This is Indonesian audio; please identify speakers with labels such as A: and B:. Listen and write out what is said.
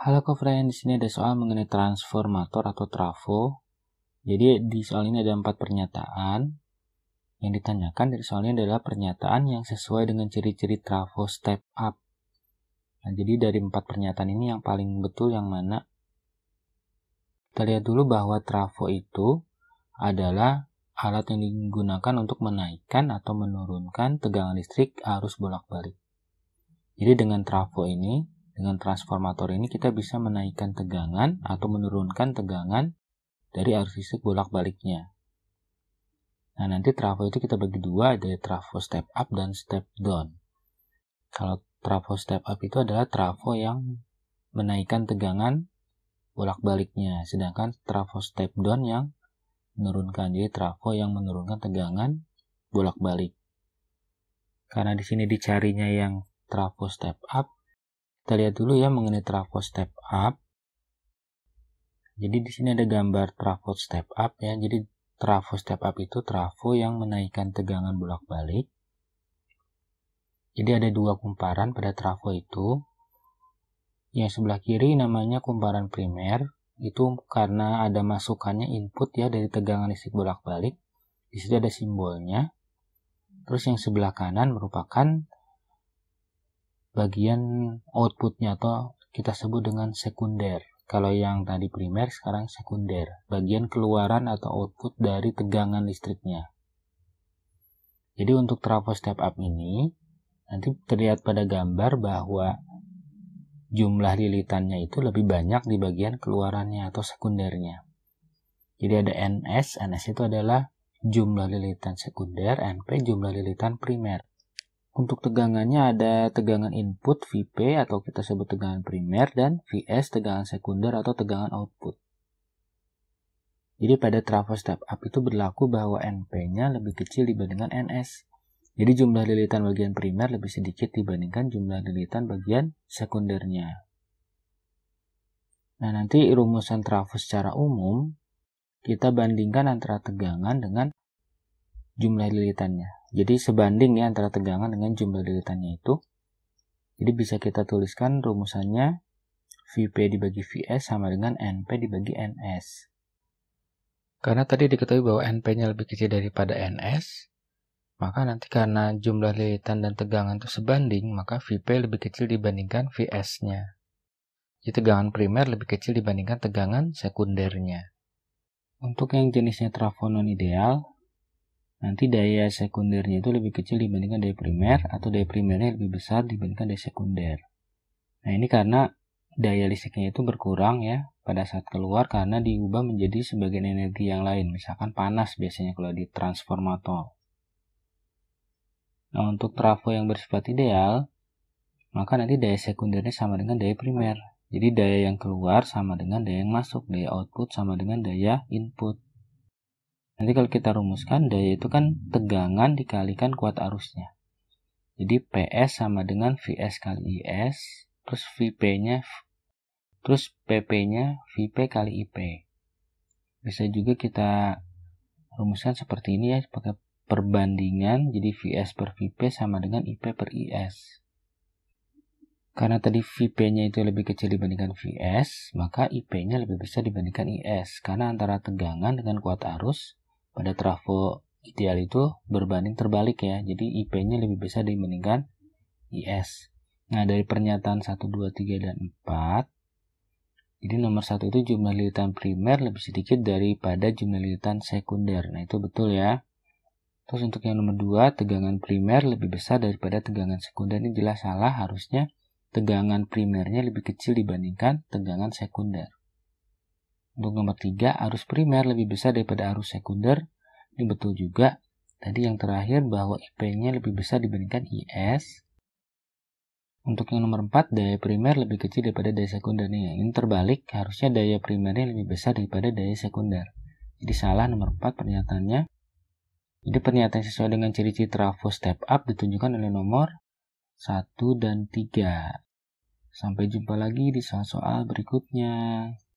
A: Halo friend, di sini ada soal mengenai transformator atau trafo. Jadi di soal ini ada empat pernyataan. Yang ditanyakan dari soal ini adalah pernyataan yang sesuai dengan ciri-ciri trafo step up. Nah, jadi dari empat pernyataan ini yang paling betul yang mana? Kita lihat dulu bahwa trafo itu adalah alat yang digunakan untuk menaikkan atau menurunkan tegangan listrik arus bolak-balik. Jadi dengan trafo ini, dengan transformator ini kita bisa menaikkan tegangan atau menurunkan tegangan dari arus listrik bolak-baliknya. Nah, nanti trafo itu kita bagi dua, ada trafo step up dan step down. Kalau trafo step up itu adalah trafo yang menaikkan tegangan bolak-baliknya, sedangkan trafo step down yang menurunkan, jadi trafo yang menurunkan tegangan bolak-balik. Karena di sini dicarinya yang trafo step up, kita lihat dulu ya mengenai trafo step up. Jadi di sini ada gambar trafo step up ya. Jadi trafo step up itu trafo yang menaikkan tegangan bolak-balik. Jadi ada dua kumparan pada trafo itu. Yang sebelah kiri namanya kumparan primer, itu karena ada masukannya input ya dari tegangan listrik bolak-balik. Di situ ada simbolnya. Terus yang sebelah kanan merupakan bagian outputnya atau kita sebut dengan sekunder. Kalau yang tadi primer, sekarang sekunder. Bagian keluaran atau output dari tegangan listriknya. Jadi untuk trafo step up ini, nanti terlihat pada gambar bahwa jumlah lilitannya itu lebih banyak di bagian keluarannya atau sekundernya. Jadi ada NS, NS itu adalah jumlah lilitan sekunder, NP jumlah lilitan primer. Untuk tegangannya ada tegangan input VP atau kita sebut tegangan primer dan VS tegangan sekunder atau tegangan output. Jadi pada travel step up itu berlaku bahwa NP-nya lebih kecil dibandingkan NS. Jadi jumlah lilitan bagian primer lebih sedikit dibandingkan jumlah lilitan bagian sekundernya. Nah nanti rumusan travel secara umum kita bandingkan antara tegangan dengan jumlah lilitannya. Jadi sebanding ya antara tegangan dengan jumlah lilitannya itu. Jadi bisa kita tuliskan rumusannya VP dibagi VS sama dengan NP dibagi NS. Karena tadi diketahui bahwa NP-nya lebih kecil daripada NS, maka nanti karena jumlah lilitan dan tegangan itu sebanding, maka VP lebih kecil dibandingkan VS-nya. Jadi tegangan primer lebih kecil dibandingkan tegangan sekundernya. Untuk yang jenisnya trafonon ideal, nanti daya sekundernya itu lebih kecil dibandingkan daya primer atau daya primernya lebih besar dibandingkan daya sekunder. Nah ini karena daya listriknya itu berkurang ya pada saat keluar karena diubah menjadi sebagian energi yang lain, misalkan panas biasanya kalau di transformator. Nah untuk trafo yang bersifat ideal, maka nanti daya sekundernya sama dengan daya primer. Jadi daya yang keluar sama dengan daya yang masuk, daya output sama dengan daya input. Nanti kalau kita rumuskan daya itu kan tegangan dikalikan kuat arusnya. Jadi PS sama dengan VS kali IS, terus VP-nya terus PP-nya VP kali IP. Bisa juga kita rumuskan seperti ini ya pakai perbandingan jadi VS per VP sama dengan IP per IS. Karena tadi VP-nya itu lebih kecil dibandingkan VS, maka IP-nya lebih besar dibandingkan IS. Karena antara tegangan dengan kuat arus pada trafo ideal itu berbanding terbalik ya. Jadi IP-nya lebih besar dibandingkan IS. Nah, dari pernyataan 1, 2, 3, dan 4, jadi nomor satu itu jumlah lilitan primer lebih sedikit daripada jumlah lilitan sekunder. Nah, itu betul ya. Terus untuk yang nomor dua, tegangan primer lebih besar daripada tegangan sekunder. Ini jelas salah, harusnya tegangan primernya lebih kecil dibandingkan tegangan sekunder. Untuk nomor 3, arus primer lebih besar daripada arus sekunder. Ini betul juga. Tadi yang terakhir bahwa IP-nya lebih besar dibandingkan IS. Untuk yang nomor 4, daya primer lebih kecil daripada daya sekundernya. Ini terbalik, harusnya daya primernya lebih besar daripada daya sekunder. Jadi salah nomor 4 pernyataannya. Jadi pernyataan sesuai dengan ciri-ciri trafo step up ditunjukkan oleh nomor 1 dan 3. Sampai jumpa lagi di soal-soal berikutnya.